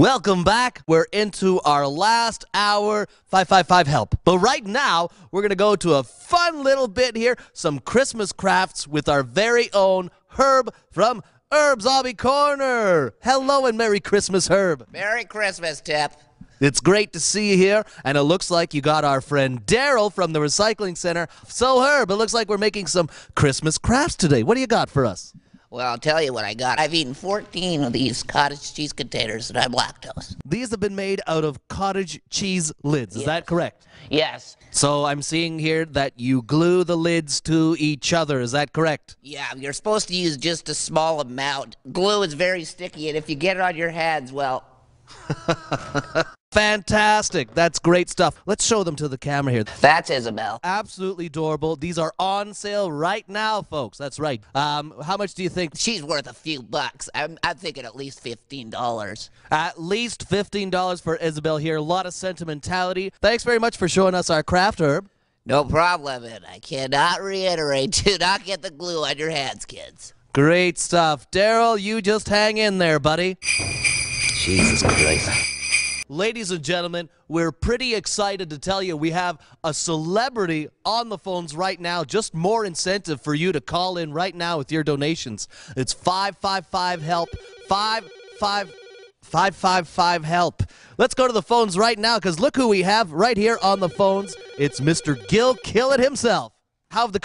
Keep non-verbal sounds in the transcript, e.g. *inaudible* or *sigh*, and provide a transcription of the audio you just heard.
Welcome back. We're into our last hour 555 help. But right now, we're going to go to a fun little bit here some Christmas crafts with our very own Herb from Herb's Hobby Corner. Hello and Merry Christmas, Herb. Merry Christmas, Tip. It's great to see you here, and it looks like you got our friend Daryl from the Recycling Center. So, Herb, it looks like we're making some Christmas crafts today. What do you got for us? Well, I'll tell you what I got. I've eaten 14 of these cottage cheese containers and I'm lactose. These have been made out of cottage cheese lids. Is yes. that correct? Yes. So I'm seeing here that you glue the lids to each other. Is that correct? Yeah, you're supposed to use just a small amount. Glue is very sticky, and if you get it on your hands, well. *laughs* Fantastic. That's great stuff. Let's show them to the camera here. That's Isabel. Absolutely adorable. These are on sale right now, folks. That's right. Um, how much do you think? She's worth a few bucks. I'm, I'm thinking at least $15. At least $15 for Isabel here. A lot of sentimentality. Thanks very much for showing us our craft, Herb. No problem, and I cannot reiterate do not get the glue on your hands, kids. Great stuff. Daryl, you just hang in there, buddy. Jesus Christ. Ladies and gentlemen, we're pretty excited to tell you we have a celebrity on the phones right now. Just more incentive for you to call in right now with your donations. It's 555 HELP. 555 555 HELP. Let's go to the phones right now because look who we have right here on the phones. It's Mr. Gil Killit himself. How have the